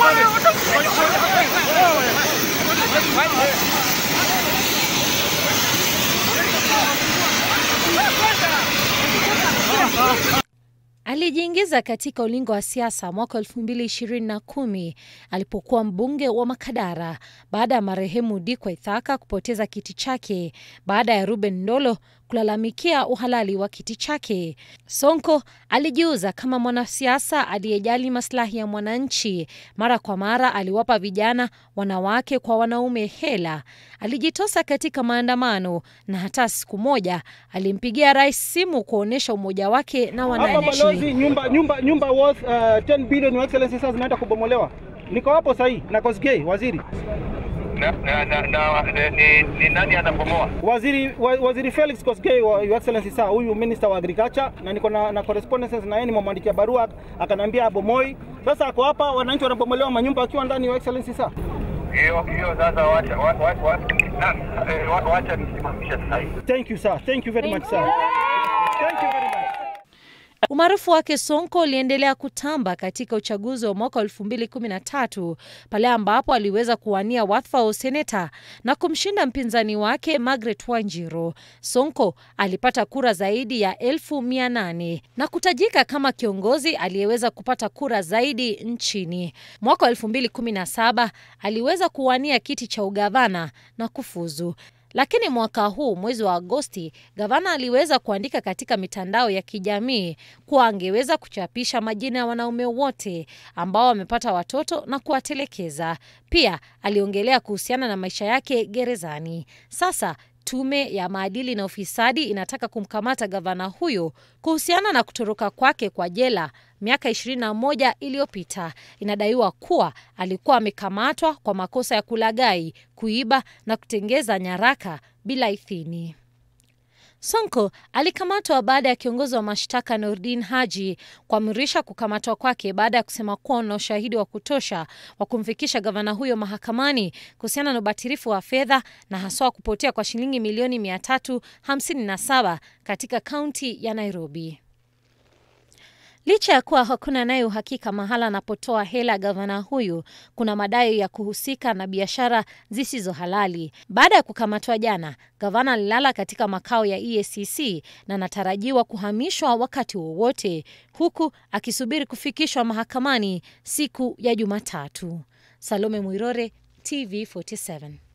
快点！我这快点！快点！快点！快点！Alijiingiza katika ulingo wa siasa mwaka elfu mbili ishirini na kumi alipokuwa mbunge wa Makadara baada ya marehemu Dikwa Ithaka kupoteza kiti chake baada ya Ruben Ndolo kulalamikia uhalali wa kiti chake. Sonko alijiuza kama mwanasiasa aliyejali maslahi ya mwananchi. Mara kwa mara aliwapa vijana, wanawake kwa wanaume hela. Alijitosa katika maandamano na hata siku moja alimpigia rais simu kuonyesha umoja wake na wananchi hizi nyumba nyumba nyumba worth uh, 10 billion your excellency sasa zinaenda kubomolewa. Niko hapo sahi na Kosgei waziri. Na, na, na, na, ni, ni ni nani anabomoa? Waziri wa, waziri Felix Kosgei wa your excellency sasa huyu minister wa agriculture na niko na, na correspondence na yeye nimemwandikia barua akanambia abomoi. Sasa ako hapa wananchi wanabomolewa manyumba wakiwa ndani your excellency sasa. Hiyo hiyo sasa wacha wacha wacha eh, wacha nisimamishe sasa. Thank you sir. Thank you very much sir. Thank you very much. Umaarufu wake Sonko uliendelea kutamba katika uchaguzi wa mwaka 2013 pale ambapo aliweza kuwania wadhifa wa useneta na kumshinda mpinzani wake Margaret Wanjiru. Sonko alipata kura zaidi ya elfu mia nane na kutajika kama kiongozi aliyeweza kupata kura zaidi nchini. Mwaka 2017 aliweza kuwania kiti cha ugavana na kufuzu. Lakini mwaka huu mwezi wa Agosti, gavana aliweza kuandika katika mitandao ya kijamii kuwa angeweza kuchapisha majina ya wanaume wote ambao wamepata watoto na kuwatelekeza. Pia aliongelea kuhusiana na maisha yake gerezani. Sasa Tume ya maadili na ufisadi inataka kumkamata gavana huyo kuhusiana na kutoroka kwake kwa jela miaka 21 iliyopita. Inadaiwa kuwa alikuwa amekamatwa kwa makosa ya kulagai kuiba na kutengeza nyaraka bila idhini. Sonko alikamatwa baada ya kiongozi wa mashtaka Nordin Haji kuamrisha kukamatwa kwake baada ya kusema kuwa na ushahidi wa kutosha wa kumfikisha gavana huyo mahakamani kuhusiana na ubatirifu wa fedha na haswa kupotea kwa shilingi milioni 357 katika kaunti ya Nairobi. Licha ya kuwa hakuna naye uhakika mahala anapotoa hela gavana huyu, kuna madai ya kuhusika na biashara zisizo halali. Baada ya kukamatwa jana, gavana alilala katika makao ya EACC na anatarajiwa kuhamishwa wakati wowote, huku akisubiri kufikishwa mahakamani siku ya Jumatatu. Salome Mwirore, TV 47.